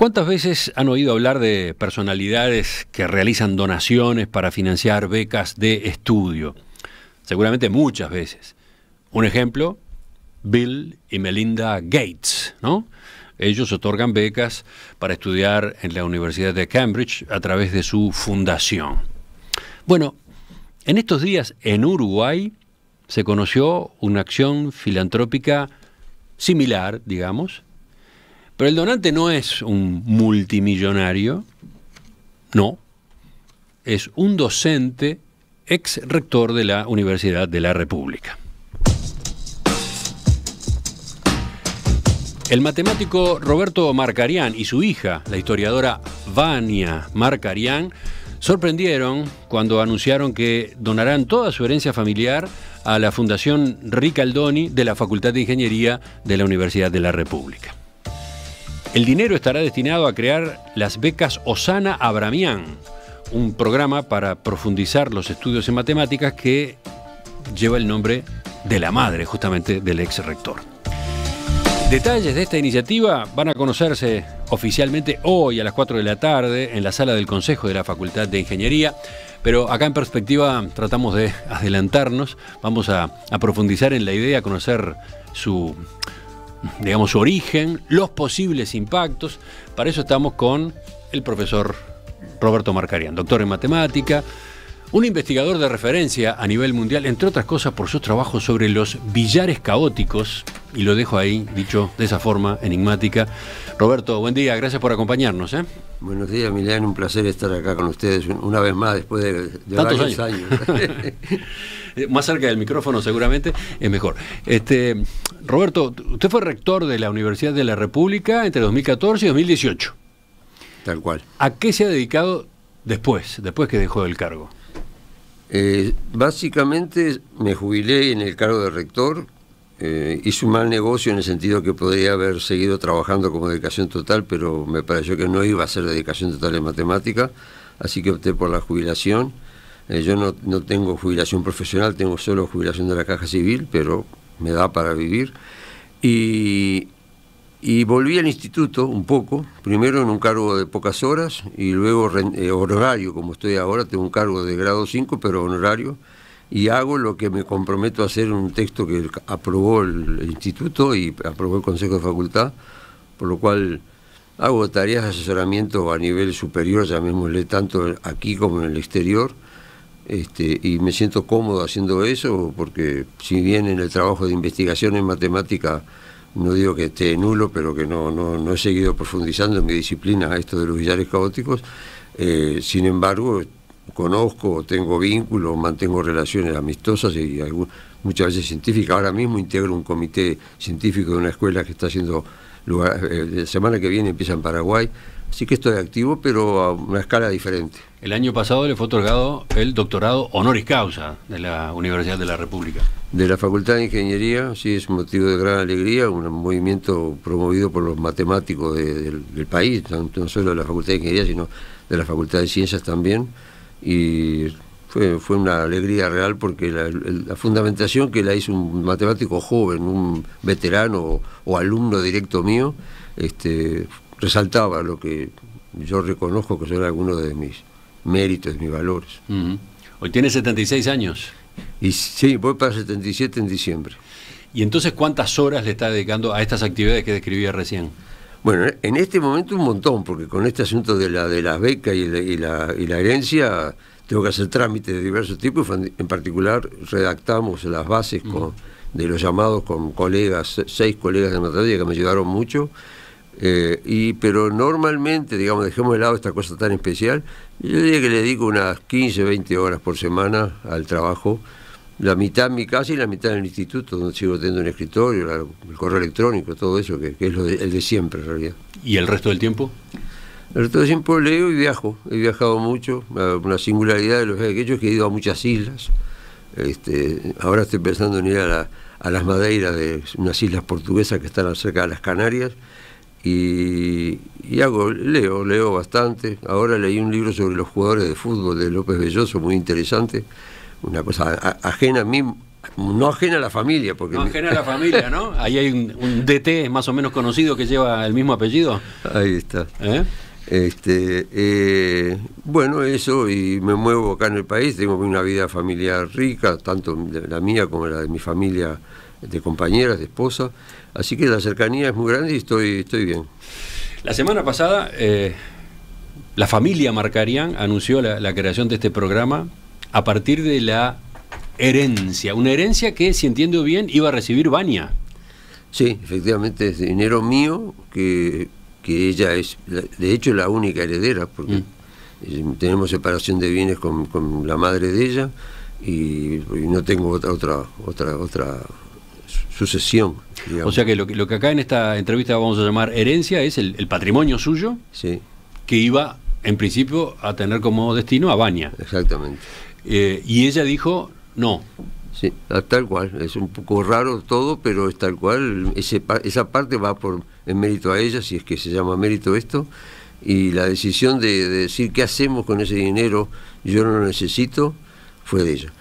¿Cuántas veces han oído hablar de personalidades que realizan donaciones para financiar becas de estudio? Seguramente muchas veces. Un ejemplo, Bill y Melinda Gates, ¿no? Ellos otorgan becas para estudiar en la Universidad de Cambridge a través de su fundación. Bueno, en estos días en Uruguay se conoció una acción filantrópica similar, digamos, pero el donante no es un multimillonario, no, es un docente ex rector de la Universidad de la República. El matemático Roberto Marcarián y su hija, la historiadora Vania Marcarián, sorprendieron cuando anunciaron que donarán toda su herencia familiar a la Fundación Ricaldoni de la Facultad de Ingeniería de la Universidad de la República. El dinero estará destinado a crear las becas Osana Abramián, un programa para profundizar los estudios en matemáticas que lleva el nombre de la madre justamente del ex rector. Detalles de esta iniciativa van a conocerse oficialmente hoy a las 4 de la tarde en la sala del Consejo de la Facultad de Ingeniería, pero acá en perspectiva tratamos de adelantarnos, vamos a, profundizar en la idea, conocer su, digamos, su origen, los posibles impactos. Para eso estamos con el profesor Roberto Marcarian, doctor en matemática, un investigador de referencia a nivel mundial, entre otras cosas por sus trabajos sobre los billares caóticos, y lo dejo ahí, dicho de esa forma enigmática. Roberto, buen día, gracias por acompañarnos. ¿eh? Buenos días, Milán, un placer estar acá con ustedes una vez más después de, ¿Tantos años. más cerca del micrófono seguramente es mejor. Este, Roberto, usted fue rector de la Universidad de la República entre 2014 y 2018. Tal cual. ¿A qué se ha dedicado después, después que dejó el cargo? Eh, básicamente me jubilé en el cargo de rector. Eh, hice un mal negocio en el sentido que podría haber seguido trabajando como dedicación total, pero me pareció que no iba a ser dedicación total en matemática, así que opté por la jubilación. Eh, yo no, no tengo jubilación profesional, tengo solo jubilación de la Caja Civil, pero me da para vivir. Y y volví al instituto un poco, primero en un cargo de pocas horas y luego horario eh, como estoy ahora, tengo un cargo de grado 5, pero honorario, y hago lo que me comprometo a hacer en un texto que aprobó el, instituto y aprobó el Consejo de Facultad, por lo cual hago tareas de asesoramiento a nivel superior, llamémosle tanto aquí como en el exterior, este, y me siento cómodo haciendo eso, porque si bien en el trabajo de investigación en matemática no digo que esté nulo, pero que no, no, he seguido profundizando en mi disciplina a esto de los villares caóticos. Eh, sin embargo, conozco, tengo vínculos, mantengo relaciones amistosas y muchas veces científicas. Ahora mismo integro un comité científico de una escuela que está haciendo lugar, la eh, semana que viene empieza en Paraguay, Sí que estoy activo, pero a una escala diferente. El año pasado le fue otorgado el doctorado honoris causa de la Universidad de la República. De la Facultad de Ingeniería, sí, es motivo de gran alegría, un movimiento promovido por los matemáticos del, país, no solo de la Facultad de Ingeniería, sino de la Facultad de Ciencias también. Y fue, una alegría real porque la, fundamentación que la hizo un matemático joven, un veterano o, o alumno directo mío, este, resaltaba lo que yo reconozco que son algunos de mis méritos, mis valores. Hoy tiene 76 años. Y sí, voy para 77 en diciembre. ¿Y entonces cuántas horas le está dedicando a estas actividades que describía recién? Bueno, en este momento un montón, porque con este asunto de la de las becas y la, y la, herencia, tengo que hacer trámites de diversos tipos, en particular redactamos las bases con, de los llamados con colegas, seis colegas de materia que me ayudaron mucho, eh, y, pero normalmente, digamos, dejemos de lado esta cosa tan especial, yo diría que le dedico unas 15, 20 horas por semana al trabajo, la mitad en mi casa y la mitad en el instituto, donde sigo teniendo un escritorio, el correo electrónico, todo eso, que, es el de siempre en realidad. ¿Y el resto del tiempo? El resto del tiempo leo y viajo. He viajado mucho, eh, una singularidad de los viajes que he que he ido a muchas islas. Este, ahora estoy pensando en ir a, a las Madeiras, de unas islas portuguesas que están cerca de las Canarias y, hago, leo, leo bastante. Ahora leí un libro sobre los jugadores de fútbol de López Belloso, muy interesante, una cosa ajena a mí, no ajena a la familia. Porque no ajena a la familia, ¿no? Ahí hay un, DT más o menos conocido que lleva el mismo apellido. Ahí está. ¿Eh? Este, eh, bueno, eso, y me muevo acá en el país, tengo una vida familiar rica, tanto la mía como la de mi familia de compañeras, de esposas Así que la cercanía es muy grande y estoy, estoy bien. La semana pasada, eh, la familia Marcarian anunció la, creación de este programa a partir de la herencia, una herencia que, si entiendo bien, iba a recibir Bania. Sí, efectivamente, es dinero mío, que, ella es, de hecho, la única heredera, porque mm. eh, tenemos separación de bienes con, la madre de ella y, no tengo otra, otra, otra, otra sucesión. O sea que lo, que acá en esta entrevista vamos a llamar herencia es el, patrimonio suyo que iba en principio a tener como destino a Baña. Exactamente. Eh, y ella dijo no. Sí, tal cual. Es un poco raro todo, pero es tal cual. Ese, esa parte va por en mérito a ella, si es que se llama mérito esto. Y la decisión de, de decir qué hacemos con ese dinero, yo no lo necesito, fue de ella.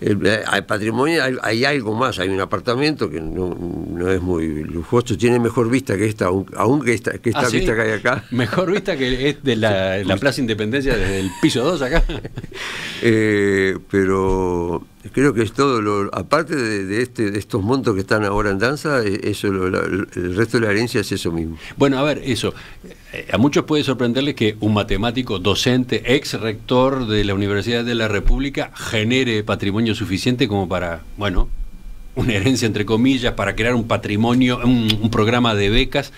Eh, eh, hay patrimonio, hay, algo más, hay un apartamento que no, es muy lujoso, tiene mejor vista que esta, aunque esta, que esta ah, vista que hay acá. Mejor vista que es de la, Plaza Independencia desde el piso 2 acá. eh, pero creo que es todo aparte de, este, de estos montos que están ahora en danza, eh, eso el resto de la herencia es eso mismo. Bueno, a ver, eso. Eh, a muchos puede sorprenderles que un matemático, docente, ex rector de la Universidad de la República, genere patrimonio suficiente como para, bueno, una herencia entre comillas, para crear un patrimonio, un, programa de becas.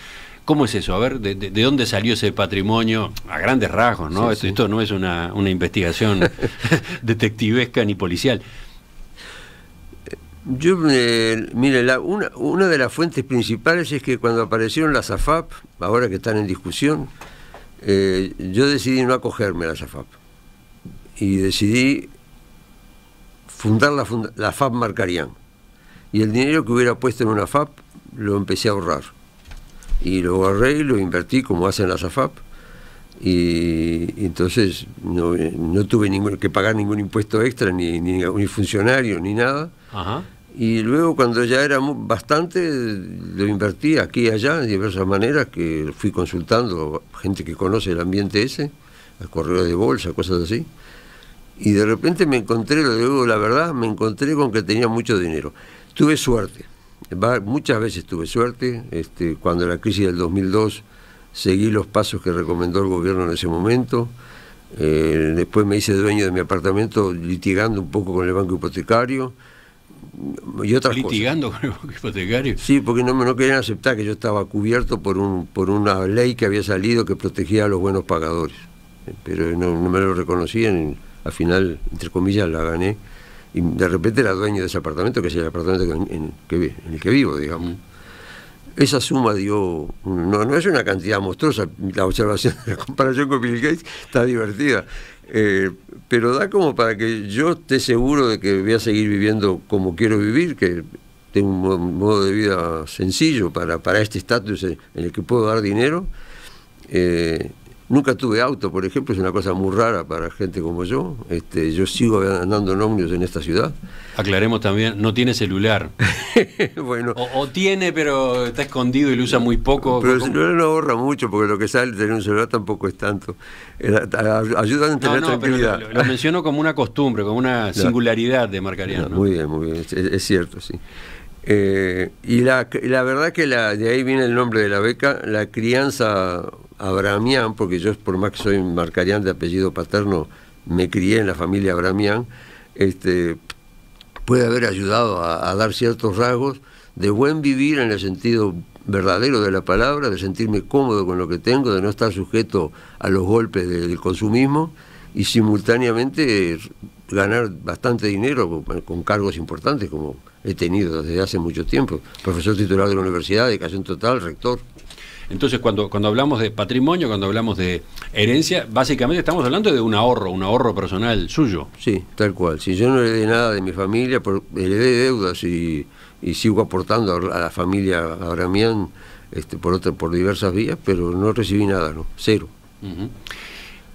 ¿Cómo es eso? A ver, ¿de, dónde salió ese patrimonio? A grandes rasgos, ¿no? esto, no es una investigación detectivesca ni policial. Yo, eh, mire, la, una, una, de las fuentes principales es que cuando aparecieron las AFAP, ahora que están en discusión, eh, yo decidí no acogerme a las AFAP. Y decidí fundar la, funda, la FAP Y el dinero que hubiera puesto en una FAP lo empecé a ahorrar. Y lo ahorré y lo invertí como hacen las AFAP. Y, entonces no, tuve ningún, que pagar ningún impuesto extra, ni, ni, ni funcionario, ni nada. Ajá. Y luego cuando ya era bastante, lo invertí aquí y allá, de diversas maneras, que fui consultando gente que conoce el ambiente ese, el correos de bolsa, cosas así. Y de repente me encontré, lo la verdad, me encontré con que tenía mucho dinero. Tuve suerte, muchas veces tuve suerte. Este, cuando la crisis del 2002 seguí los pasos que recomendó el gobierno en ese momento. Eh, después me hice dueño de mi apartamento litigando un poco con el banco hipotecario y litigando con el banco Sí, porque no, me no querían aceptar que yo estaba cubierto por un por una ley que había salido que protegía a los buenos pagadores. Eh, pero no, me lo reconocían, al final, entre comillas, la gané. Y de repente era dueño de ese apartamento, que es el apartamento en, el que vivo, digamos. Mm. Esa suma dio, no, es una cantidad monstruosa, la observación, la comparación con Bill Gates está divertida, eh, pero da como para que yo esté seguro de que voy a seguir viviendo como quiero vivir, que tengo un modo de vida sencillo para, para este estatus en, el que puedo dar dinero. Eh, Nunca tuve auto, por ejemplo, es una cosa muy rara para gente como yo. Este, yo sigo andando en ómnibus en esta ciudad. Aclaremos también, no tiene celular. bueno. O, tiene, pero está escondido y lo usa muy poco. Pero el celular no ahorra mucho, porque lo que sale tener un celular tampoco es tanto. Eh, ayuda a tener tranquilidad. Lo, menciono como una costumbre, como una singularidad de Marcariano. muy bien, muy bien, es cierto, sí. Eh, y, la, verdad que la, de ahí viene el nombre de la beca, la crianza abramián, porque yo por más que soy marcarián de apellido paterno, me crié en la familia abramián, este, puede haber ayudado a dar ciertos rasgos de buen vivir en el sentido verdadero de la palabra, de sentirme cómodo con lo que tengo, de no estar sujeto a los golpes del consumismo y simultáneamente ganar bastante dinero con, cargos importantes como he tenido desde hace mucho tiempo. Profesor titular de la universidad, educación total, rector. Entonces, cuando, cuando hablamos de patrimonio, cuando hablamos de herencia, básicamente estamos hablando de un ahorro, un ahorro personal suyo. Sí, tal cual. Si yo no le heredé nada de mi familia, le heredé deudas y, sigo aportando a la familia Abramián este, por, por diversas vías, pero no recibí nada, ¿no? Cero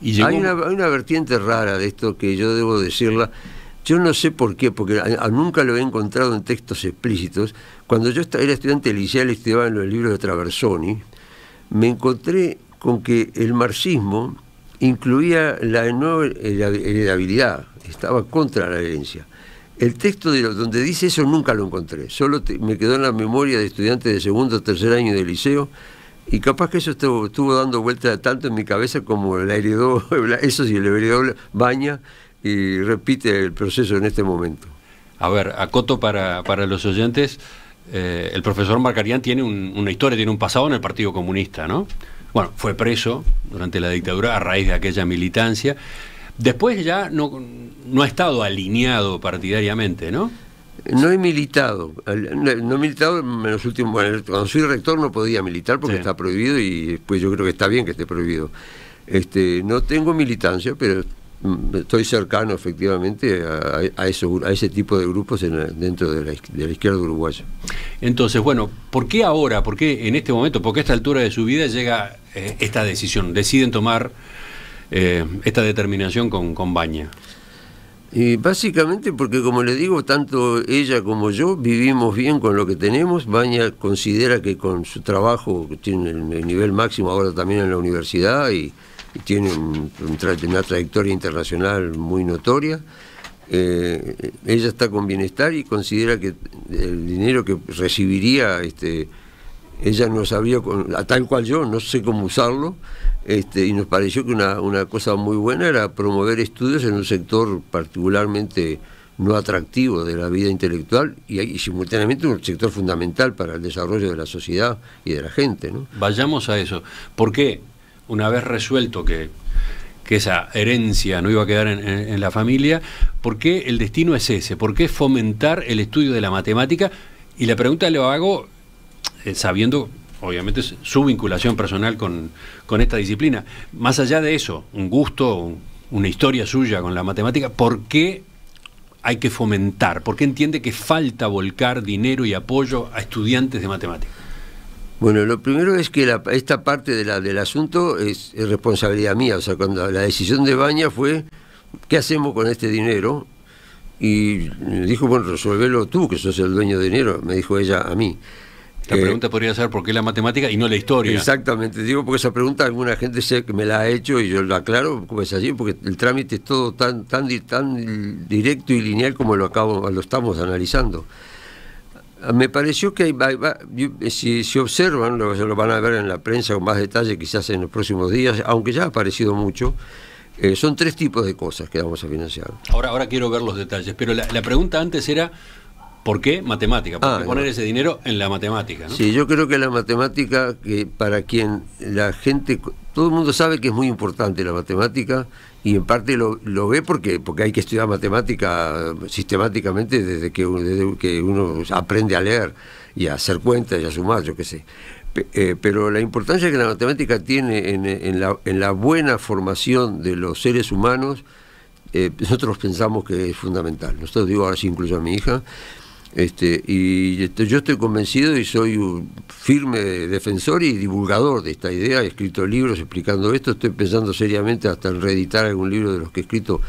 hay, una, vertiente rara de esto que yo debo decirla. Yo no sé por qué, porque nunca lo he encontrado en textos explícitos. Cuando yo era estudiante liceal, estudiaba en los libros de Traversoni, me encontré con que el marxismo incluía la no heredabilidad, estaba contra la herencia. El texto de donde dice eso nunca lo encontré, solo me quedó en la memoria de estudiantes de segundo o tercer año de liceo y capaz que eso estuvo, dando vuelta tanto en mi cabeza como el heredó, eso sí, el heredó Baña y repite el proceso en este momento. A ver, acoto para, para los oyentes, eh, el profesor Marcarián tiene una historia, tiene un pasado en el Partido Comunista, ¿no? Bueno, fue preso durante la dictadura a raíz de aquella militancia. Después ya no, no ha estado alineado partidariamente, ¿no? No he militado, no, he militado en los últimos, bueno, cuando soy rector no podía militar porque está prohibido y pues yo creo que está bien que esté prohibido. Este, no tengo militancia, pero mm, estoy cercano efectivamente a, a ese tipo de grupos dentro de la, izquierda uruguaya. Entonces, bueno, ¿por qué ahora, por qué en este momento, por qué a esta altura de su vida llega eh, esta decisión? Deciden tomar eh, esta determinación con, con Baña. Y básicamente porque, como le digo, tanto ella como yo vivimos bien con lo que tenemos. Baña considera que con su trabajo, que tiene el nivel máximo ahora también en la universidad y, tiene una trayectoria internacional muy notoria, eh, ella está con bienestar y considera que el dinero que recibiría este, ella no sabía, tal cual yo, no sé cómo usarlo, este, y nos pareció que una, cosa muy buena era promover estudios en un sector particularmente no atractivo de la vida intelectual y, simultáneamente un sector fundamental para el desarrollo de la sociedad y de la gente. ¿no? Vayamos a eso. ¿Por qué, una vez resuelto que, esa herencia no iba a quedar en, en la familia, por qué el destino es ese? ¿Por qué fomentar el estudio de la matemática? Y la pregunta le hago eh, sabiendo obviamente su vinculación personal con, esta disciplina. Más allá de eso, un gusto, una historia suya con la matemática, ¿por qué hay que fomentar? ¿Por qué entiende que falta volcar dinero y apoyo a estudiantes de matemática? Bueno, lo primero es que esta parte de la, del asunto es, responsabilidad mía. O sea, cuando la decisión de Baña fue, ¿qué hacemos con este dinero? Y dijo, bueno, resuélvelo tú, que sos el dueño de dinero, me dijo ella a mí. La pregunta podría ser por qué la matemática y no la historia. Exactamente, digo porque esa pregunta alguna gente sé que me la ha hecho y yo la aclaro, como es así, porque el trámite es todo tan, tan, tan directo y lineal como lo, acabo, lo estamos analizando. Me pareció que eh, si, observan, lo, lo van a ver en la prensa con más detalle quizás en los próximos días, aunque ya ha aparecido mucho, eh, son tres tipos de cosas que vamos a financiar. Ahora, ahora quiero ver los detalles, pero la pregunta antes era ¿Por qué matemática? ¿Por ah, qué poner ese dinero en la matemática? ¿no? Sí, yo creo que la matemática, que para quien la gente, todo el mundo sabe que es muy importante la matemática y en parte lo, ve porque, porque hay que estudiar matemática sistemáticamente desde que, que uno aprende a leer y a hacer cuentas y a sumar, yo qué sé. Eh, pero la importancia que la matemática tiene en, la, en la buena formación de los seres humanos, eh, nosotros pensamos que es fundamental. Nosotros digo, ahora incluso a mi hija, este, y este, yo estoy convencido y soy un firme defensor y divulgador de esta idea. He escrito libros explicando esto. Estoy pensando seriamente hasta en reeditar algún libro de los que he escrito,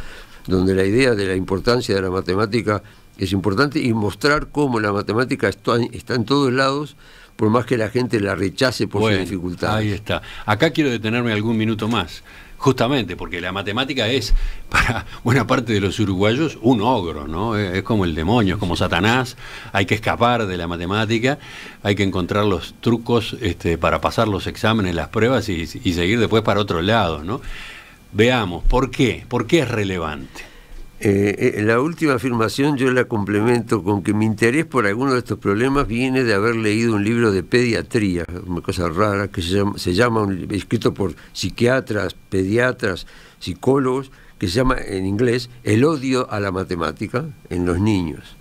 donde la idea de la importancia de la matemática es importante y mostrar cómo la matemática está, en todos lados por más que la gente la rechace por sus su dificultad. Ahí está. Acá quiero detenerme algún minuto más, justamente, porque la matemática es, para buena parte de los uruguayos, un ogro, ¿no? Es, como el demonio, es como Satanás, hay que escapar de la matemática, hay que encontrar los trucos este, para pasar los exámenes, las pruebas y, y seguir después para otro lado, ¿no? Veamos, ¿por qué? ¿Por qué es relevante? Eh, eh, la última afirmación yo la complemento con que mi interés por alguno de estos problemas viene de haber leído un libro de pediatría, una cosa rara, que se llama, escrito por psiquiatras, pediatras, psicólogos, que se llama en inglés El odio a la matemática en los niños.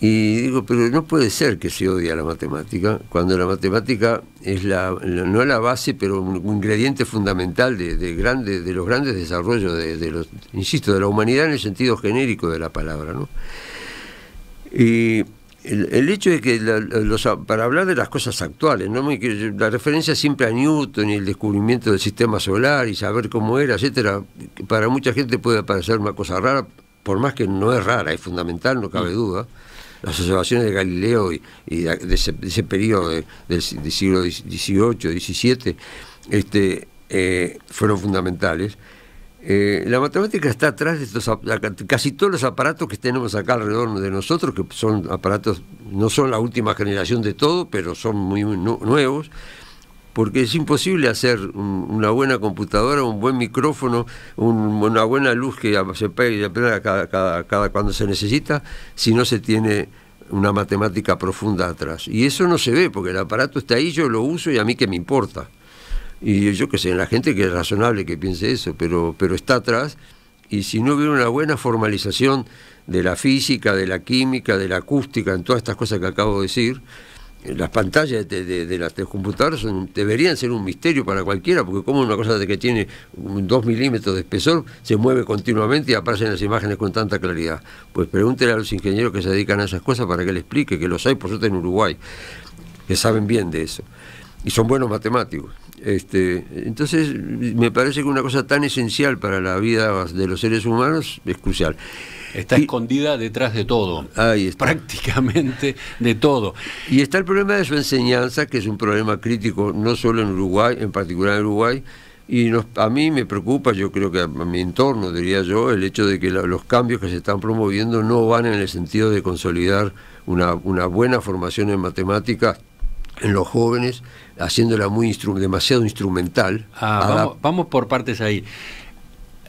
Y digo, pero no puede ser que se odie a la matemática, cuando la matemática es la, no la base, pero un ingrediente fundamental de, grande, de los grandes desarrollos de, los, insisto, de la humanidad en el sentido genérico de la palabra. ¿no? Y el, hecho de que para hablar de las cosas actuales, ¿no? la referencia siempre a Newton y el descubrimiento del sistema solar y saber cómo era, etcétera, para mucha gente puede parecer una cosa rara, por más que no es rara, es fundamental, no cabe mm. duda las observaciones de Galileo y, de, ese, periodo del, siglo XVIII, XVII, este, eh, fueron fundamentales. Eh, la matemática está atrás de estos, casi todos los aparatos que tenemos acá alrededor de nosotros, que son aparatos, no son la última generación de todo, pero son muy nuevos porque es imposible hacer una buena computadora, un buen micrófono, una buena luz que se pegue cada, cada, cada, cuando se necesita, si no se tiene una matemática profunda atrás. Y eso no se ve, porque el aparato está ahí, yo lo uso y a mí que me importa. Y yo que sé, la gente que es razonable que piense eso, pero, pero está atrás. Y si no hubiera una buena formalización de la física, de la química, de la acústica, en todas estas cosas que acabo de decir, las pantallas de, las computadoras deberían ser un misterio para cualquiera, porque como una cosa de que tiene 2 milímetros de espesor se mueve continuamente y aparecen las imágenes con tanta claridad. Pues pregúntele a los ingenieros que se dedican a esas cosas para que le explique, que los hay por suerte en Uruguay, que saben bien de eso. Y son buenos matemáticos. Este, entonces, me parece que una cosa tan esencial para la vida de los seres humanos es crucial. Está escondida detrás de todo. Prácticamente de todo. Y está el problema de su enseñanza, que es un problema crítico, no solo en Uruguay, en particular en Uruguay. Y a mí me preocupa, yo creo que a, mi entorno, diría yo, el hecho de que los cambios que se están promoviendo no van en el sentido de consolidar una, buena formación en matemáticas en los jóvenes, haciéndola muy demasiado instrumental. Ah, vamos, vamos por partes ahí.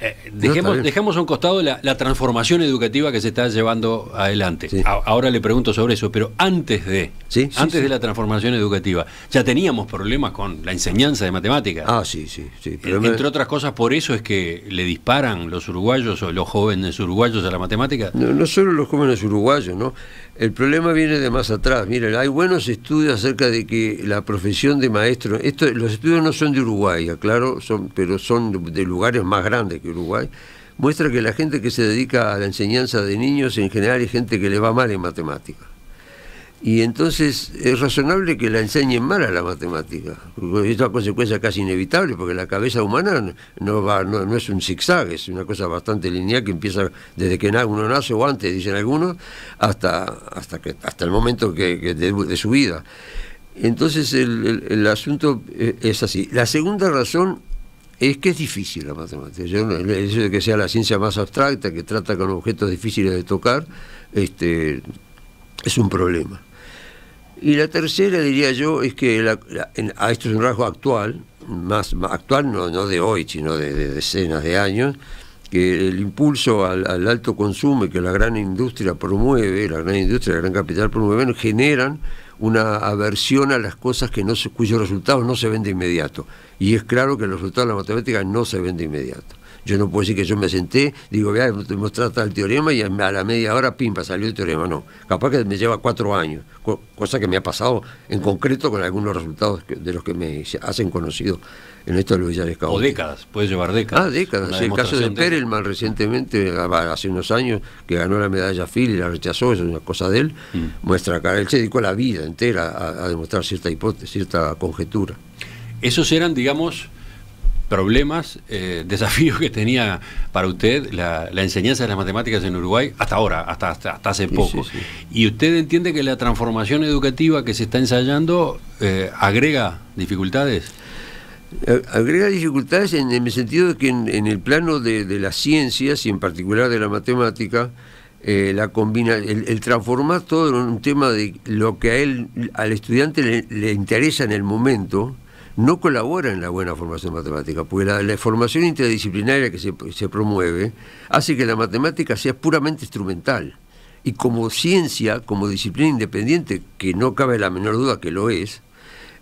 Eh, dejemos, a un costado la, transformación educativa que se está llevando adelante. ahora le pregunto sobre eso, pero antes de, antes de la transformación educativa, ya teníamos problemas con la enseñanza de matemáticas. Ah, sí, sí, sí. Entre otras cosas, por eso es que le disparan los uruguayos o los jóvenes uruguayos a la matemática. no solo los jóvenes uruguayos, ¿no? El problema viene de más atrás. Miren, hay buenos estudios acerca de que la profesión de maestro, esto, los estudios no son de Uruguay, aclaro, son, pero son de lugares más grandes que Uruguay, muestra que la gente que se dedica a la enseñanza de niños en general es gente que le va mal en matemáticas. Y entonces es razonable que la enseñen mal a la matemática. es una consecuencia casi inevitable, porque la cabeza humana no, va, no, es un zigzag, es una cosa bastante lineal que empieza desde que uno nace o antes, dicen algunos, hasta, hasta, que, hasta el momento que, de, su vida. Entonces el, asunto eh, es así. La segunda razón es que es difícil la matemática. Yo, el hecho de que sea la ciencia más abstracta, que trata con objetos difíciles de tocar, este, es un problema. Y la tercera, diría yo, es que a ah, esto es un rasgo actual, más, actual no, no, de hoy, sino de, decenas de años, que el impulso al, alto consumo que la gran industria promueve, la gran industria, la gran capital promueven, generan una aversión a las cosas que no cuyos resultados no se ven de inmediato. Y es claro que los resultados de la matemática no se ven de inmediato. Yo no puedo decir que yo me senté, digo, vea, te mostraste el teorema y a la media hora, pimpa, salió el teorema. No, capaz que me lleva cuatro años, cosa que me ha pasado en concreto con algunos resultados de los que me hacen conocido en esto de los Villares O décadas, puede llevar décadas. Ah, décadas. en el caso de Perelman recientemente, hace unos años, que ganó la medalla Phil y la rechazó, es una cosa de él, mm. muestra que él se dedicó la vida entera a demostrar cierta hipótesis, cierta conjetura. Esos eran, digamos, problemas, eh, desafíos que tenía para usted la, enseñanza de las matemáticas en Uruguay hasta ahora, hasta, hasta, hace poco. Y usted entiende que la transformación educativa que se está ensayando eh, agrega dificultades. Eh, agrega dificultades en, el sentido de que en, el plano de, las ciencias y en particular de la matemática, la combina, el, transformar todo en un tema de lo que a él, al estudiante le interesa en el momento, no colabora en la buena formación matemática, porque la, formación interdisciplinaria que se, promueve hace que la matemática sea puramente instrumental. Y como ciencia, como disciplina independiente, que no cabe la menor duda que lo es,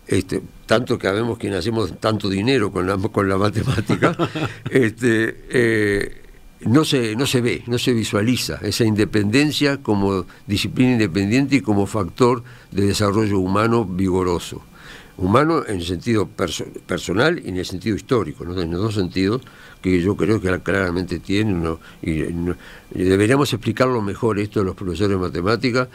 este, tanto que sabemos que hacemos tanto dinero con la, matemática, este, eh, no se ve, no se visualiza esa independencia como disciplina independiente y como factor de desarrollo humano vigoroso humano en el sentido personal y en el sentido histórico, ¿no? en los dos sentidos que yo creo que claramente tiene y, deberíamos explicarlo mejor esto a los profesores de matemáticas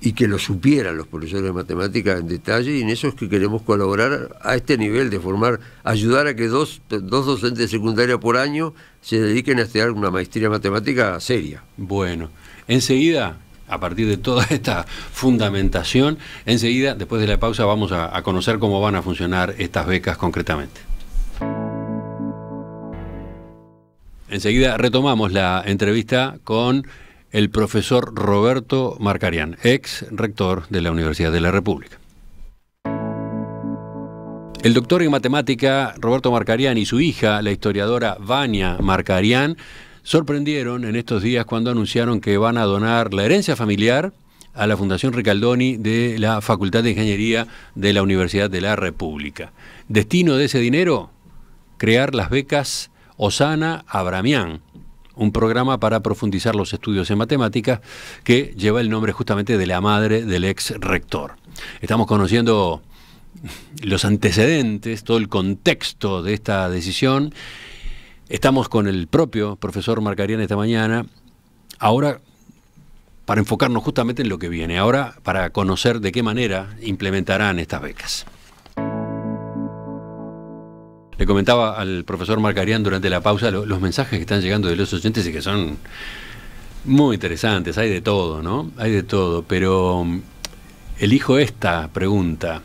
y que lo supieran los profesores de matemáticas en detalle y en eso es que queremos colaborar a este nivel de formar, ayudar a que dos, dos docentes de secundaria por año se dediquen a estudiar una maestría matemática seria. Bueno, enseguida a partir de toda esta fundamentación. Enseguida, después de la pausa, vamos a, conocer cómo van a funcionar estas becas concretamente. Enseguida retomamos la entrevista con el profesor Roberto Marcarián, ex rector de la Universidad de la República. El doctor en matemática Roberto Marcarián y su hija, la historiadora Vania Marcarián, sorprendieron en estos días cuando anunciaron que van a donar la herencia familiar a la Fundación Ricaldoni de la Facultad de Ingeniería de la Universidad de la República. Destino de ese dinero, crear las becas Osana Abramián, un programa para profundizar los estudios en matemáticas que lleva el nombre justamente de la madre del ex rector. Estamos conociendo los antecedentes, todo el contexto de esta decisión Estamos con el propio profesor Marcarian esta mañana. Ahora, para enfocarnos justamente en lo que viene, ahora para conocer de qué manera implementarán estas becas. Le comentaba al profesor Marcarian durante la pausa los mensajes que están llegando de los oyentes y que son muy interesantes, hay de todo, ¿no? Hay de todo, pero um, elijo esta pregunta.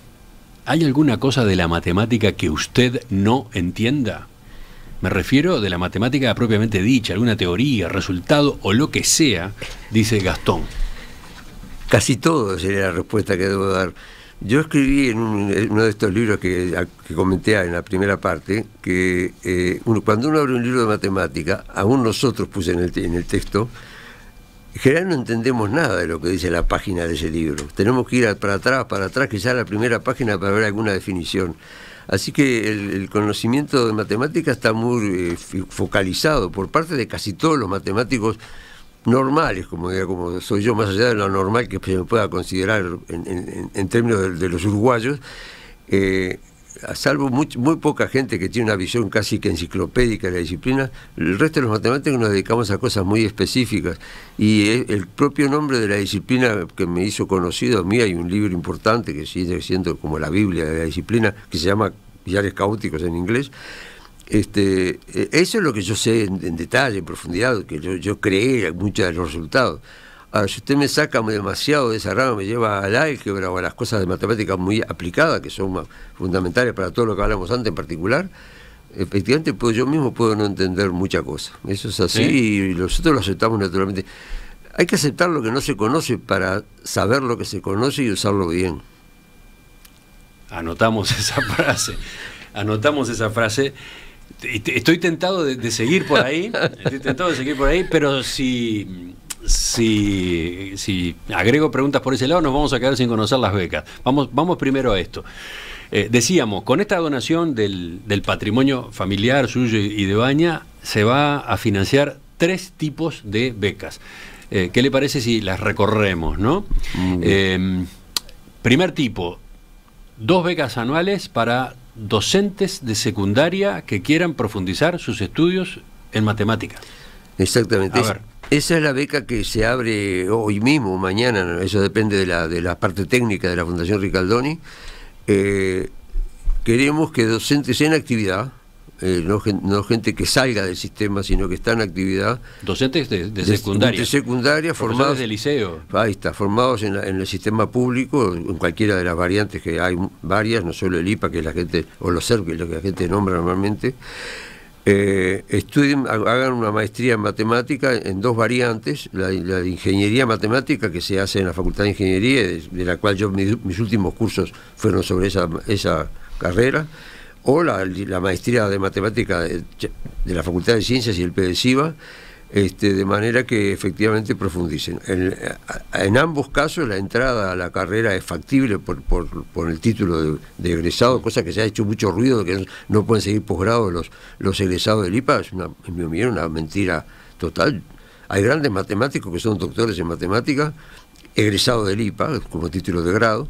¿Hay alguna cosa de la matemática que usted no entienda? Me refiero de la matemática propiamente dicha, alguna teoría, resultado o lo que sea, dice Gastón. Casi todo sería la respuesta que debo dar. Yo escribí en, uno de estos libros que, comenté en la primera parte que eh, cuando uno abre un libro de matemática, aún nosotros puse en el, en el texto, en general no entendemos nada de lo que dice la página de ese libro. Tenemos que ir para atrás, para atrás, quizás la primera página para ver alguna definición. Así que el, conocimiento de matemáticas está muy eh, focalizado por parte de casi todos los matemáticos normales, como, como soy yo, más allá de lo normal que se me pueda considerar en, términos de, los uruguayos. Eh, a salvo muy, poca gente que tiene una visión casi que enciclopédica de la disciplina, el resto de los matemáticos nos dedicamos a cosas muy específicas. Y eh, el propio nombre de la disciplina que me hizo conocido a mí, hay un libro importante que sigue siendo como la Biblia de la disciplina, que se llama Villares Caóticos en inglés. Este, eh, eso es lo que yo sé en, detalle, en profundidad, que yo, yo creé muchos de los resultados. Ah, si usted me saca demasiado de esa rama, me lleva al álgebra o a las cosas de matemáticas muy aplicadas, que son fundamentales para todo lo que hablamos antes en particular, efectivamente pues, yo mismo puedo no entender mucha cosa. Eso es así y nosotros lo aceptamos naturalmente. Hay que aceptar lo que no se conoce para saber lo que se conoce y usarlo bien. Anotamos esa frase. Anotamos esa frase. Estoy tentado de seguir por ahí. Estoy tentado de seguir por ahí, pero si si, si agrego preguntas por ese lado, nos vamos a quedar sin conocer las becas. Vamos, vamos primero a esto. Eh, decíamos, con esta donación del, patrimonio familiar suyo y de Baña, se va a financiar tres tipos de becas. Eh, ¿Qué le parece si las recorremos? ¿no? Em, primer tipo, dos becas anuales para docentes de secundaria que quieran profundizar sus estudios en matemáticas. Exactamente. Esa es la beca que se abre hoy mismo, mañana, eso depende de la, de la parte técnica de la Fundación Ricaldoni. Eh, queremos que docentes en actividad, eh, no, gente que salga del sistema, sino que está en actividad. Docentes de, secundaria. De, secundaria, formados. de liceo. Ahí está, formados en, en, el sistema público, en cualquiera de las variantes que hay, varias, no solo el IPA, que la gente, o los CERP, que es lo que la gente nombra normalmente. Eh, hagan una maestría en matemática en dos variantes, la, de ingeniería matemática que se hace en la Facultad de Ingeniería, de, la cual yo mis, últimos cursos fueron sobre esa, esa carrera, o la, la maestría de matemática de, de, la Facultad de Ciencias y el PDCIVA este, de manera que efectivamente profundicen. En, ambos casos la entrada a la carrera es factible por, el título de, egresado, cosa que se ha hecho mucho ruido de que no, pueden seguir posgrado los, egresados del IPA, es una, una mentira total. Hay grandes matemáticos que son doctores en matemáticas, egresados del IPA como título de grado,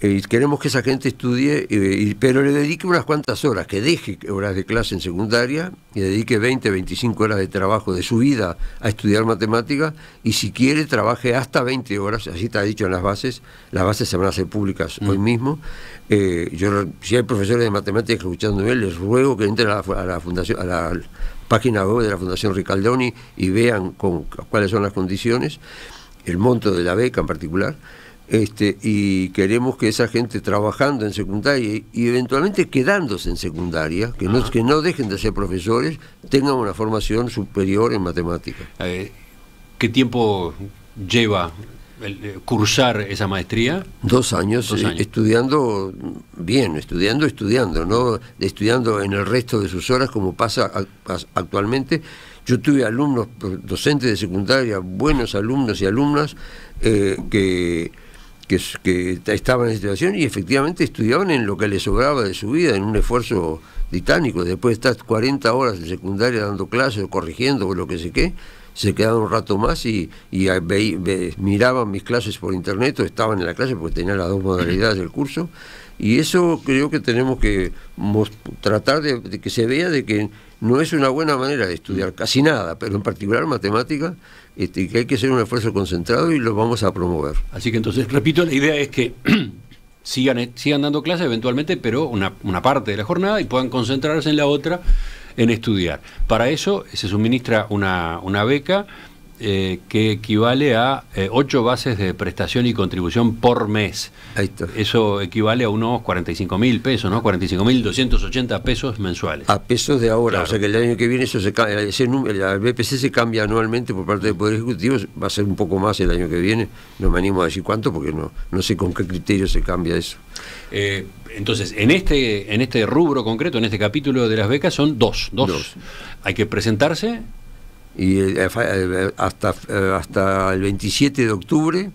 eh, queremos que esa gente estudie, eh, pero le dedique unas cuantas horas, que deje horas de clase en secundaria y dedique 20, 25 horas de trabajo de su vida a estudiar matemáticas y si quiere trabaje hasta 20 horas, así está dicho en las bases, las bases se van a hacer públicas mm. hoy mismo. Eh, yo, si hay profesores de matemáticas escuchándome, les ruego que entren a la, a la página web de la Fundación Ricaldoni y vean con, cuáles son las condiciones, el monto de la beca en particular. Este, y queremos que esa gente trabajando en secundaria y eventualmente quedándose en secundaria, que no, que no dejen de ser profesores, tengan una formación superior en matemática. Eh, ¿Qué tiempo lleva eh, cursar esa maestría? Dos eh, años, estudiando bien, estudiando, estudiando, no estudiando en el resto de sus horas como pasa actualmente. Yo tuve alumnos, docentes de secundaria, buenos alumnos y alumnas que que, que estaban en situación y efectivamente estudiaban en lo que les sobraba de su vida, en un esfuerzo titánico. Después de estar 40 horas en secundaria dando clases, corrigiendo o lo que sé qué, se quedaban un rato más y, miraban mis clases por internet o estaban en la clase porque tenía las dos modalidades del curso. Y eso creo que tenemos que tratar de, que se vea de que no es una buena manera de estudiar casi nada, pero en particular matemáticas. Este, que hay que hacer un esfuerzo concentrado y lo vamos a promover. Así que entonces, repito, la idea es que sigan, eh, sigan dando clases eventualmente, pero una, una parte de la jornada y puedan concentrarse en la otra en estudiar. Para eso se suministra una, una beca eh, que equivale a eh, ocho 8 bases de prestación y contribución por mes. Eso equivale a unos 45 mil pesos, ¿no? 45.280 pesos mensuales. A pesos de ahora, o sea que el año que viene eso el BPC se cambia anualmente por parte del Poder Ejecutivo, va a ser un poco más el año que viene, no me animo a decir cuánto porque no, no sé con qué criterio se cambia eso. Eh, entonces, en este, en este rubro concreto, en este capítulo de las becas, son dos. dos. Hay que presentarse y eh, eh, eh, hasta, hasta el 27 de octubre.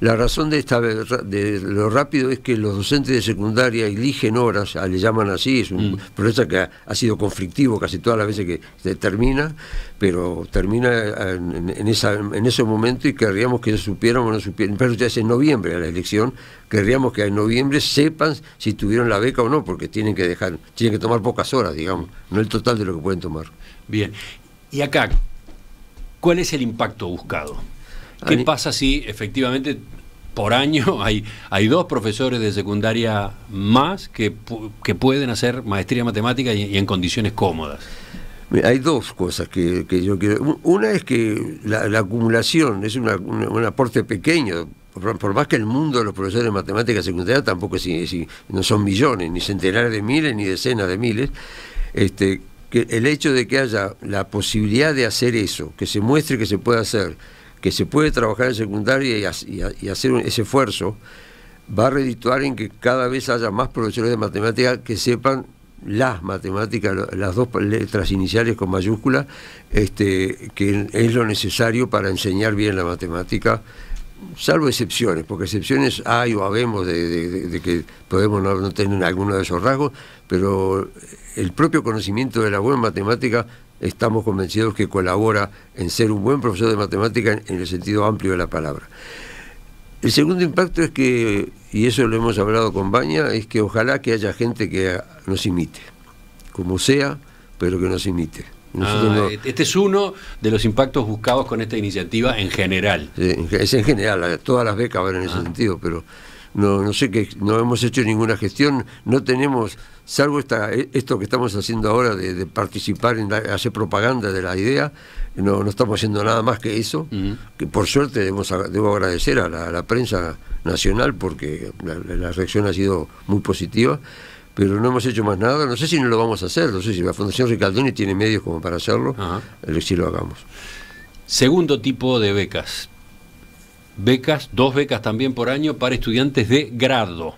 La razón de, esta, de lo rápido es que los docentes de secundaria eligen horas, ah, le llaman así, es un mm. proceso que ha, sido conflictivo casi todas las veces que se termina, pero termina en, esa, en ese momento y querríamos que supieran o no supieran, pero ya es en noviembre la elección, querríamos que en noviembre sepan si tuvieron la beca o no, porque tienen que dejar, tienen que tomar pocas horas, digamos, no el total de lo que pueden tomar. Bien, y acá, ¿cuál es el impacto buscado? ¿Qué pasa si efectivamente por año hay, hay dos profesores de secundaria más que, que pueden hacer maestría en matemática y, en condiciones cómodas? Hay dos cosas que, yo quiero. Una es que la, acumulación es un aporte pequeño. Por, más que el mundo de los profesores de matemáticas secundaria tampoco es, no son millones, ni centenares de miles, ni decenas de miles. Este, que el hecho de que haya la posibilidad de hacer eso, que se muestre que se puede hacer, que se puede trabajar en secundaria y, hacer ese esfuerzo, va a redituar en que cada vez haya más profesores de matemáticas que sepan las matemáticas, las dos letras iniciales con mayúsculas, este, que es lo necesario para enseñar bien la matemática salvo excepciones, porque excepciones hay o habemos de, que podemos no, tener alguno de esos rasgos, pero el propio conocimiento de la buena matemática estamos convencidos que colabora en ser un buen profesor de matemática en el sentido amplio de la palabra. El segundo impacto es que, y eso lo hemos hablado con Baña, es que ojalá que haya gente que nos imite, como sea, pero que nos imite. Ah, e-, este es uno de los impactos buscados con esta iniciativa en general. es en general, todas las becas van en ese ah. sentido, pero no, sé que no hemos hecho ninguna gestión, no tenemos, salvo esta, e-, esto que estamos haciendo ahora de, participar en hacer propaganda de la idea, no, no estamos haciendo nada más que eso, que por suerte debemos, debo agradecer a la, prensa nacional porque la, la, reacción ha sido muy positiva pero no hemos hecho más nada. No sé si no lo vamos a hacer, no sé si la Fundación Ricaldoni tiene medios como para hacerlo, Ajá. el sí lo hagamos. Segundo tipo de becas. Becas, dos becas también por año para estudiantes de grado.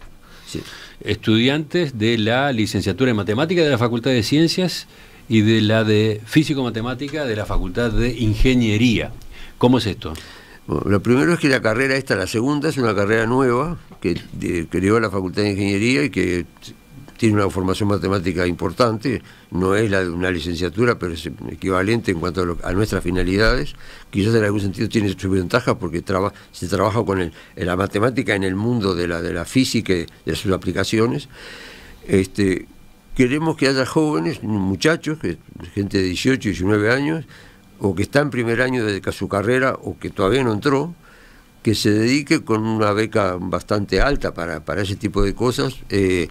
Estudiantes de la licenciatura en matemática de la Facultad de Ciencias y de la de físico-matemática de la Facultad de Ingeniería. ¿Cómo es esto? lo primero es que la carrera esta, la segunda, es una carrera nueva que creó la Facultad de Ingeniería y que tiene una formación matemática importante, no es la de una licenciatura, pero es equivalente en cuanto a, nuestras finalidades. Quizás en algún sentido tiene sus ventajas... porque se trabaja con la matemática en el mundo de la, de la física y de sus aplicaciones. Este, queremos que haya jóvenes, muchachos, gente de 18, 19 años, o que está en primer año de su carrera o que todavía no entró, que se dedique con una beca bastante alta para, ese tipo de cosas. Eh,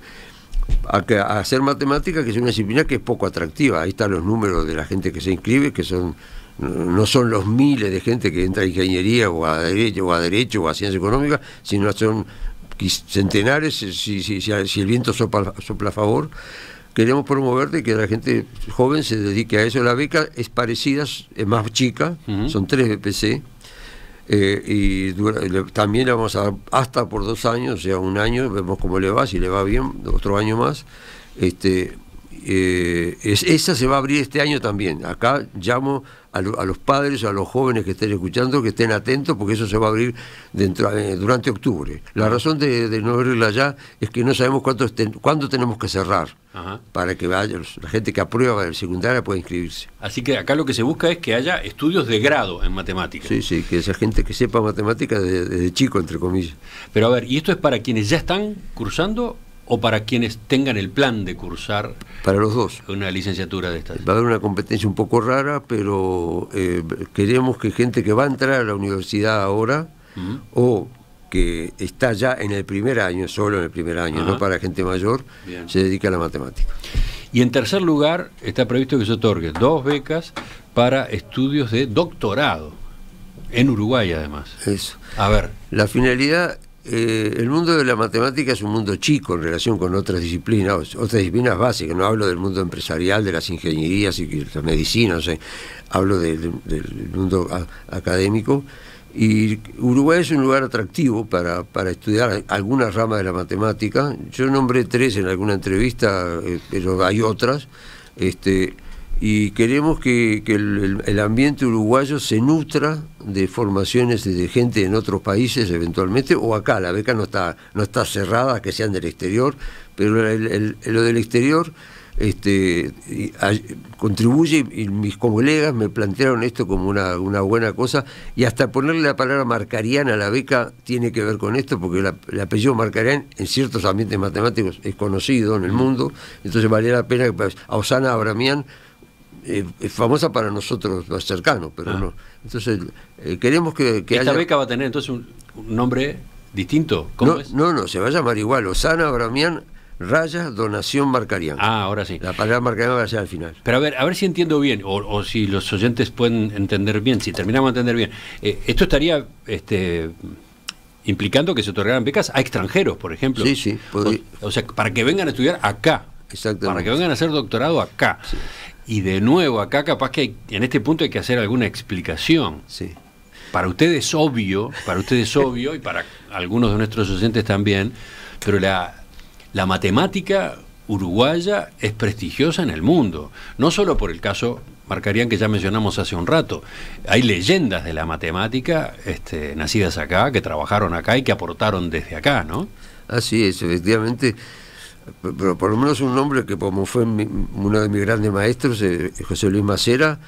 a, hacer matemática, que es una disciplina que es poco atractiva. Ahí están los números de la gente que se inscribe, que son no son los miles de gente que entra a ingeniería o a derecho o a derecho o a ciencia económica, sino son centenares si, el viento sopla, sopla a favor queremos promoverte que la gente joven se dedique a eso. La beca es parecida, es más chica, son tres BPC, eh, y también vamos a dar hasta por dos años, o sea, un año, vemos cómo le va, si le va bien, otro año más. Este, eh, es, esa se va a abrir este año también. Acá llamo a, los padres, a los jóvenes que estén escuchando, que estén atentos, porque eso se va a abrir dentro, eh, durante octubre. La razón de, no abrirla ya es que no sabemos cuánto cuándo tenemos que cerrar para que vaya, la gente que aprueba el secundaria pueda inscribirse. Así que acá lo que se busca es que haya estudios de grado en matemáticas. Sí, sí, que esa gente que sepa matemáticas desde chico, entre comillas. Pero a ver, ¿y esto es para quienes ya están cursando o para quienes tengan el plan de cursar para los dos una licenciatura de estas. Va a haber una competencia un poco rara, pero eh, queremos que gente que va a entrar a la universidad ahora o que está ya en el primer año, solo en el primer año, no para gente mayor, se dedique a la matemática. Y en tercer lugar, está previsto que se otorgue dos becas para estudios de doctorado, en Uruguay además. Eso. A ver. La finalidad eh, el mundo de la matemática es un mundo chico en relación con otras disciplinas, otras disciplinas básicas, no hablo del mundo empresarial, de las ingenierías y de la medicina, hablo del mundo académico. Y Uruguay es un lugar atractivo para, para estudiar algunas ramas de la matemática. Yo nombré tres en alguna entrevista, eh, pero hay otras. Este, y queremos que, el, ambiente uruguayo se nutra de formaciones de gente en otros países eventualmente o acá la beca no está no está cerrada que sean del exterior pero lo del exterior este contribuye y mis colegas me plantearon esto como una, una, buena cosa y hasta ponerle la palabra marcariana a la beca tiene que ver con esto porque el apellido marcarian en ciertos ambientes matemáticos es conocido en el mundo entonces valía la pena que pues, a Osana Abramian eh, es famosa para nosotros los cercano, pero ah. no. Entonces, eh, queremos que, que Esta beca va a tener entonces un, nombre distinto. ¿Cómo no, es? no, no, se va a llamar igual, Osana Bramián rayas donación Marcarian Ah, ahora sí. La palabra Marcarian va a ser al final. Pero a ver, a ver si entiendo bien, o, si los oyentes pueden entender bien, si terminamos de entender bien. Eh, esto estaría este, implicando que se otorgaran becas a extranjeros, por ejemplo. Sí, sí. O, sea, para que vengan a estudiar acá. Exactamente. Para que vengan a hacer doctorado acá. Y de nuevo, acá capaz que en este punto hay que hacer alguna explicación. Sí. Para ustedes es obvio, para ustedes es obvio y para algunos de nuestros oyentes también, pero la, matemática uruguaya es prestigiosa en el mundo, no solo por el caso marcarían que ya mencionamos hace un rato. Hay leyendas de la matemática este, nacidas acá, que trabajaron acá y que aportaron desde acá, ¿no? Así es, efectivamente pero por lo menos un nombre que como fue uno de mis grandes maestros, eh, José Luis Macera,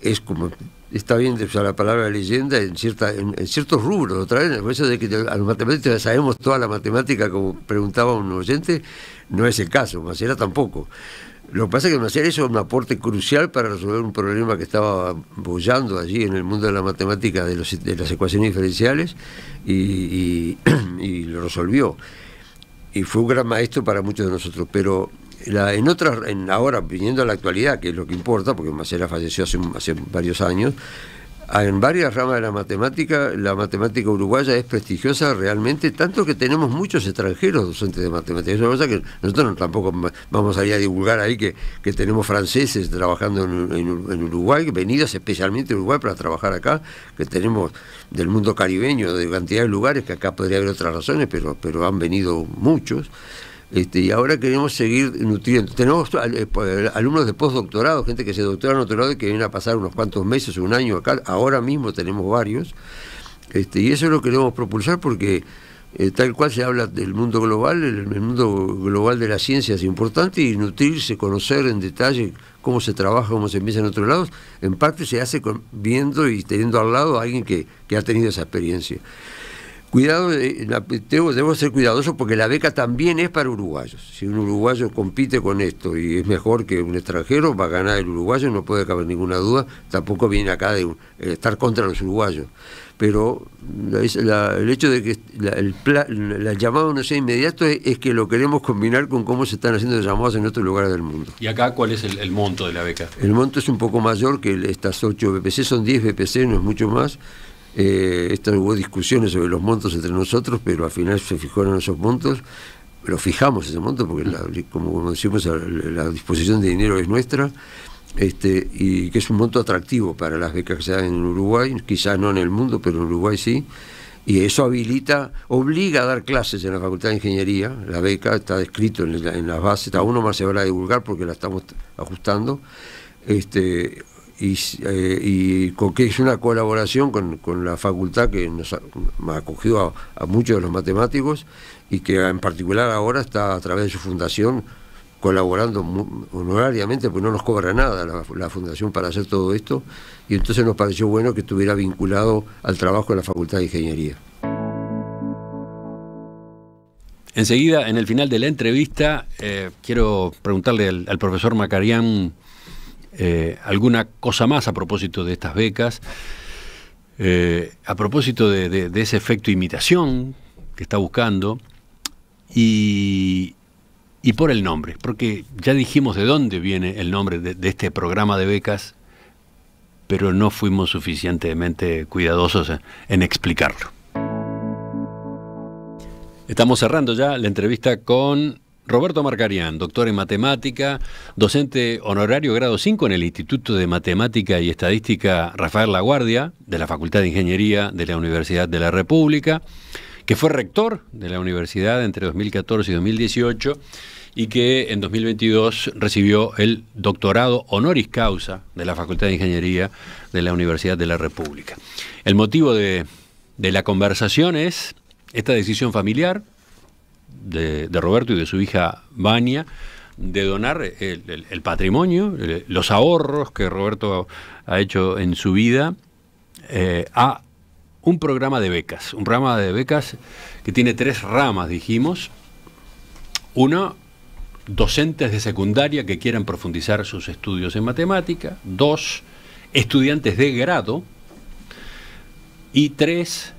es como está bien usar la palabra leyenda en cierta en, ciertos rubros otra vez eso de que a los matemáticos sabemos toda la matemática como preguntaba un oyente no es el caso Macera tampoco lo que pasa es que Macera hizo un aporte crucial para resolver un problema que estaba bollando allí en el mundo de la matemática de, las ecuaciones diferenciales y lo resolvió y fue un gran maestro para muchos de nosotros, pero en otras, en ahora, viniendo a la actualidad, que es lo que importa, porque Macera falleció hace varios años, Ah, en varias ramas de la matemática, la matemática uruguaya es prestigiosa realmente, tanto que tenemos muchos extranjeros docentes de matemática. Es una cosa que nosotros tampoco vamos a ir a divulgar ahí que, tenemos franceses trabajando en, en, Uruguay, venidos especialmente a Uruguay para trabajar acá, que tenemos del mundo caribeño, de cantidad de lugares, que acá podría haber otras razones, pero, pero han venido muchos. Este, y ahora queremos seguir nutriendo. Tenemos eh, eh, alumnos de postdoctorado, gente que se doctora en otro lado y que viene a pasar unos cuantos meses, un año acá. Ahora mismo tenemos varios. Este, y eso es lo que queremos propulsar porque eh, tal cual se habla del mundo global, el, mundo global de la ciencia es importante y nutrirse, conocer en detalle cómo se trabaja, cómo se empieza en otros lados, en parte se hace con, viendo y teniendo al lado a alguien que ha tenido esa experiencia. Cuidado, eh, la, debemos ser cuidadosos porque la beca también es para uruguayos. Si un uruguayo compite con esto y es mejor que un extranjero, va a ganar el uruguayo, no puede caber ninguna duda. Tampoco viene acá de eh, estar contra los uruguayos. Pero mm, el hecho de que la, llamada no sea inmediato es, que lo queremos combinar con cómo se están haciendo llamadas llamados en otros lugares del mundo. ¿Y acá cuál es el, el monto de la beca? El monto es un poco mayor que estas 8 BPC, son 10 BPC, no es mucho más eh, esto hubo discusiones sobre los montos entre nosotros, pero al final se fijaron esos montos, lo fijamos ese monto, porque como decimos, la disposición de dinero es nuestra, este, y que es un monto atractivo para las becas que se dan en Uruguay, quizás no en el mundo, pero en Uruguay sí. Y eso habilita, obliga a dar clases en la Facultad de Ingeniería, la beca está descrito en, las bases, aún no más se va a divulgar porque la estamos ajustando, este, eh, y, con que es una colaboración con, la facultad que nos ha, acogido a, muchos de los matemáticos y que en particular ahora está a través de su fundación colaborando honorariamente, pues no nos cobra nada la, fundación para hacer todo esto, y entonces nos pareció bueno que estuviera vinculado al trabajo de la Facultad de Ingeniería. Enseguida, en el final de la entrevista, eh, quiero preguntarle al profesor Macarián eh, ¿Alguna cosa más a propósito de estas becas? Eh, a propósito de, ese efecto imitación que está buscando y, por el nombre, porque ya dijimos de dónde viene el nombre de, este programa de becas, pero no fuimos suficientemente cuidadosos en, en explicarlo. Estamos cerrando ya la entrevista con Roberto Marcarián, doctor en matemática, docente honorario grado 5 en el Instituto de Matemática y Estadística Rafael Laguardia, de la Facultad de Ingeniería de la Universidad de la República, que fue rector de la universidad entre 2014 y 2018 y que en 2022 recibió el doctorado honoris causa de la Facultad de Ingeniería de la Universidad de la República. El motivo de, de la conversación es esta decisión familiar de, Roberto y de su hija Vania de donar el, patrimonio, eh, los ahorros que Roberto ha hecho en su vida eh, a un programa de becas, un programa de becas que tiene tres ramas, dijimos. Una, docentes de secundaria que quieran profundizar sus estudios en matemática. Dos, estudiantes de grado. Y tres,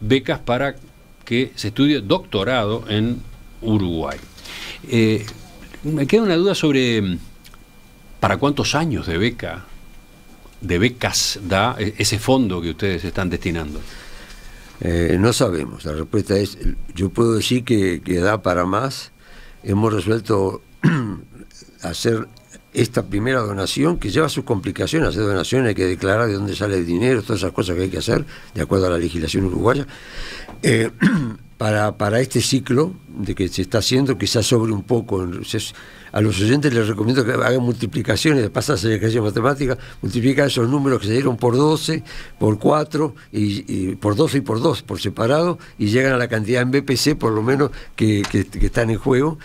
becas para que se estudie doctorado en Uruguay. Eh, me queda una duda sobre mm, para cuántos años de beca, de becas da e-, ese fondo que ustedes están destinando. Eh, no sabemos, la respuesta es, yo puedo decir que da para más, hemos resuelto hacer esta primera donación que lleva sus complicaciones, hacer donaciones, hay que declarar de dónde sale el dinero, todas esas cosas que hay que hacer, de acuerdo a la legislación uruguaya, eh, para, este ciclo de que se está haciendo, quizás sobre un poco. a los oyentes les recomiendo que hagan multiplicaciones, pasas a hacer ejercicio matemática, multiplica esos números que se dieron por 12, por 4, y, por 12 y por 2 por separado, y llegan a la cantidad en BPC por lo menos que están en juego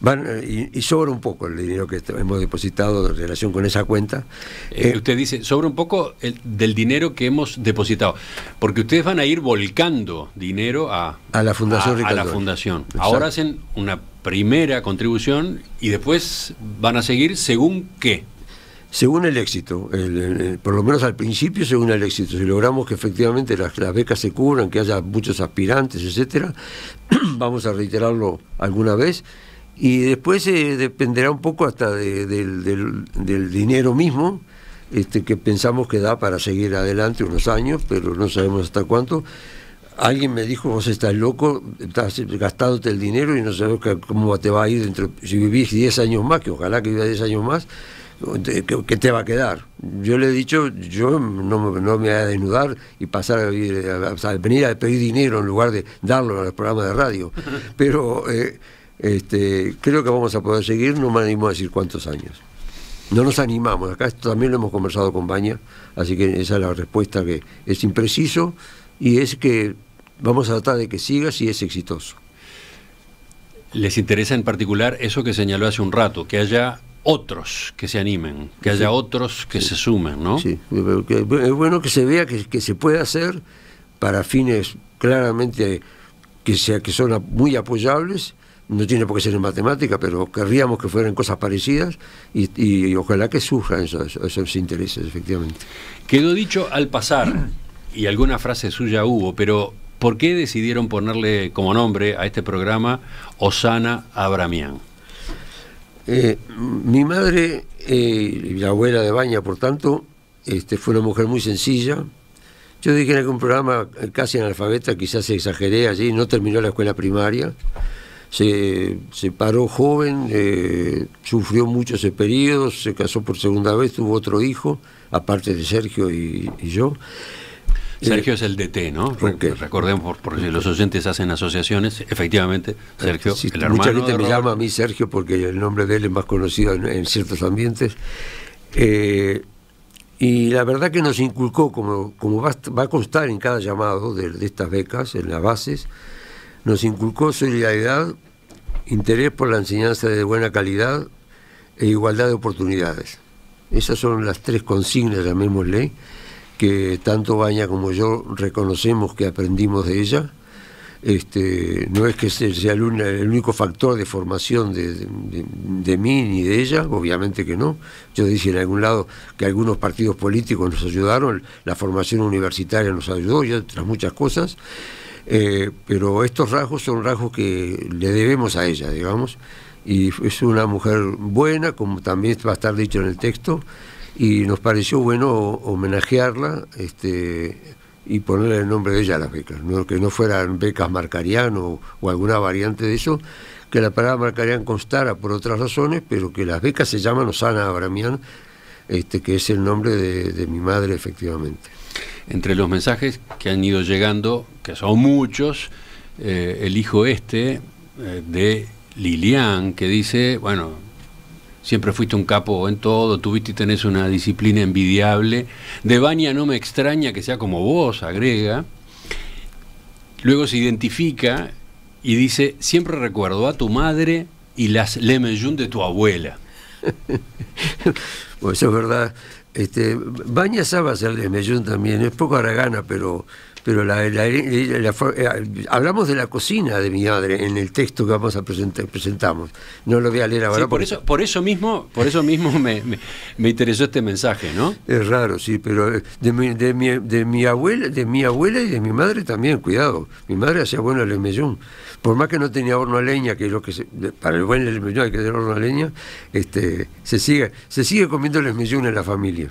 van eh, y, sobra un poco el dinero que hemos depositado en relación con esa cuenta. Eh, eh, usted dice, sobra un poco el, del dinero que hemos depositado, porque ustedes van a ir volcando dinero a, la Fundación. A, la fundación. Ahora hacen una primera contribución y después van a seguir según qué. Según el éxito, por lo menos al principio, según el éxito, si logramos que efectivamente las, las becas se cubran, que haya muchos aspirantes, etcétera, vamos a reiterarlo alguna vez y después eh, dependerá un poco hasta del, dinero mismo, este, que pensamos que da para seguir adelante unos años, pero no sabemos hasta cuánto. Alguien me dijo, vos estás loco, estás gastándote el dinero y no sabemos cómo te va a ir dentro, si vivís 10 años más, que ojalá que vivas 10 años más, ¿qué te va a quedar? Yo le he dicho, yo no, me voy a desnudar y pasar a, vivir, venir a pedir dinero en lugar de darlo a los programas de radio. Pero... Eh, este, creo que vamos a poder seguir, no me animo a decir cuántos años. No nos animamos, acá esto también lo hemos conversado con Baña, así que esa es la respuesta que es impreciso y es que vamos a tratar de que siga si es exitoso. ¿Les interesa en particular eso que señaló hace un rato, que haya otros que se animen, que haya otros que se sumen, ¿no? Sí, es bueno que se vea que, se puede hacer para fines claramente que, sea, que son muy apoyables no tiene por qué ser en matemática, pero querríamos que fueran cosas parecidas y, ojalá que surjan esos, intereses, efectivamente. Quedó dicho al pasar, y alguna frase suya hubo, pero ¿por qué decidieron ponerle como nombre a este programa Osana Abramián? Eh, mi madre eh, y la abuela de Baña, por tanto, este, fue una mujer muy sencilla, yo dije en un programa, eh, casi analfabeta, quizás se exageré allí, no terminó la escuela primaria, se, separó paró joven, eh, sufrió muchos periodos, se casó por segunda vez, tuvo otro hijo, aparte de Sergio y, yo. Eh, Sergio es el DT, ¿no? Recordemos, por, los oyentes hacen asociaciones, efectivamente, Sergio, el hermano. Mucha gente me llama a mí Sergio porque el nombre de él es más conocido en, ciertos ambientes. Eh, y la verdad que nos inculcó, como, como va, a constar en cada llamado de, de estas becas, en las bases, nos inculcó solidaridad, interés por la enseñanza de buena calidad e igualdad de oportunidades. Esas son las tres consignas, llamémosle, que tanto Baña como yo reconocemos que aprendimos de ella. Este, no es que sea el, único factor de formación de, mí ni de ella, obviamente que no. Yo dije en algún lado que algunos partidos políticos nos ayudaron, la formación universitaria nos ayudó, y otras muchas cosas. Eh, pero estos rasgos son rasgos que le debemos a ella, digamos, y es una mujer buena, como también va a estar dicho en el texto, y nos pareció bueno homenajearla este, y ponerle el nombre de ella a las becas, ¿no? que no fueran becas Marcariano o, alguna variante de eso, que la palabra Marcarian constara por otras razones, pero que las becas se llaman Osana Abramián, este, que es el nombre de, mi madre efectivamente. Entre los mensajes que han ido llegando, que son muchos, eh, el hijo este eh, de Lilian, que dice, bueno, siempre fuiste un capo en todo, tuviste y tenés una disciplina envidiable, de Baña no me extraña que sea como vos, agrega, luego se identifica y dice, siempre recuerdo a tu madre y las Lemeyun de tu abuela bueno, pues eso es verdad. Este, Baña el de también, es poco aragana, pero pero eh, hablamos de la cocina de mi madre en el texto que vamos a presentar, presentamos. No lo voy a leer ahora. por, eso, por eso mismo, por eso mismo me, interesó este mensaje, ¿no? Es raro, sí, pero eh, de mi, de, de mi abuela, de mi abuela y de mi madre también, cuidado. Mi madre hacía bueno el Por más que no tenía horno a leña, que lo que para el buen lesmellón hay que tener horno a leña, este, se sigue, se sigue comiendo el en la familia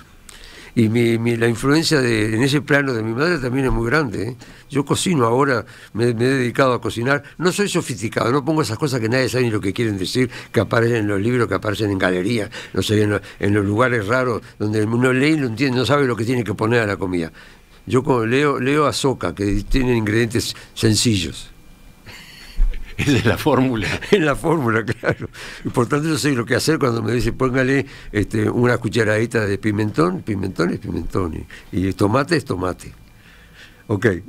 y la influencia en ese plano de mi madre también es muy grande. ¿eh? Yo cocino ahora, me, he dedicado a cocinar. No soy sofisticado, no pongo esas cosas que nadie sabe ni lo que quieren decir, que aparecen en los libros, que aparecen en galerías, no sé, en, los lugares raros donde uno lee y no, entiende, no sabe lo que tiene que poner a la comida. Yo leo, leo a que tiene ingredientes sencillos. Es de la fórmula. Es la fórmula, claro. Por tanto, yo sé lo que hacer cuando me dice, póngale este, una cucharadita de pimentón, pimentón es pimentón, y, tomate es tomate. Ok.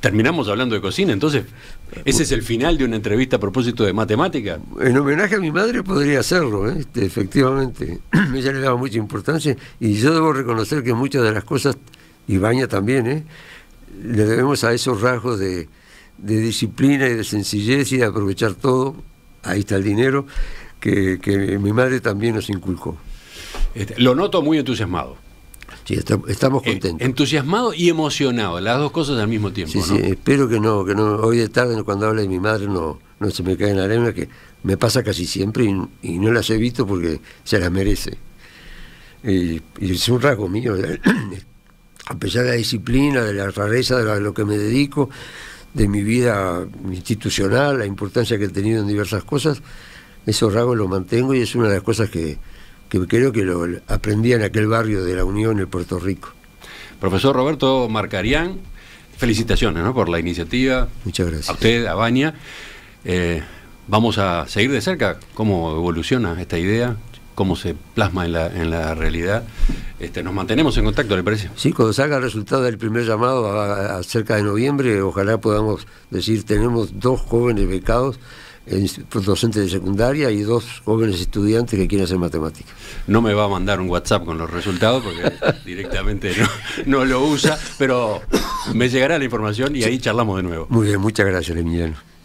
Terminamos hablando de cocina, entonces. ¿Ese es el final de una entrevista a propósito de matemática? En homenaje a mi madre podría hacerlo, ¿eh? este, efectivamente. Ella le daba mucha importancia y yo debo reconocer que muchas de las cosas, y Baña también, ¿eh? le debemos a esos rasgos de, de disciplina y de sencillez y de aprovechar todo, ahí está el dinero, que, mi madre también nos inculcó. Este, lo noto muy entusiasmado. Sí, estamos eh, contentos. entusiasmado y emocionado, las dos cosas al mismo tiempo. Sí, espero que no, que no, hoy de tarde cuando hable de mi madre no, no se me cae en la arena, que me pasa casi siempre y, no las he visto porque se las merece. Y, es un rasgo mío, ¿eh? a pesar de la disciplina, de la rareza de lo que me dedico, de mi vida institucional, la importancia que he tenido en diversas cosas, esos rasgos lo mantengo y es una de las cosas que, creo que lo aprendí en aquel barrio de la Unión, en Puerto Rico. Profesor Roberto Marcarián, felicitaciones por la iniciativa. Muchas gracias. A usted, a Baña. Eh, vamos a seguir de cerca cómo evoluciona esta idea, cómo se plasma en la, realidad. Este, nos mantenemos en contacto, ¿le parece? Sí, cuando salga el resultado del primer llamado a, cerca de noviembre, ojalá podamos decir, tenemos dos jóvenes becados docentes de secundaria y dos jóvenes estudiantes que quieren hacer matemáticas. No me va a mandar un WhatsApp con los resultados porque directamente no, lo usa, pero me llegará la información y ahí charlamos de nuevo. Muy bien, muchas gracias, Emiliano.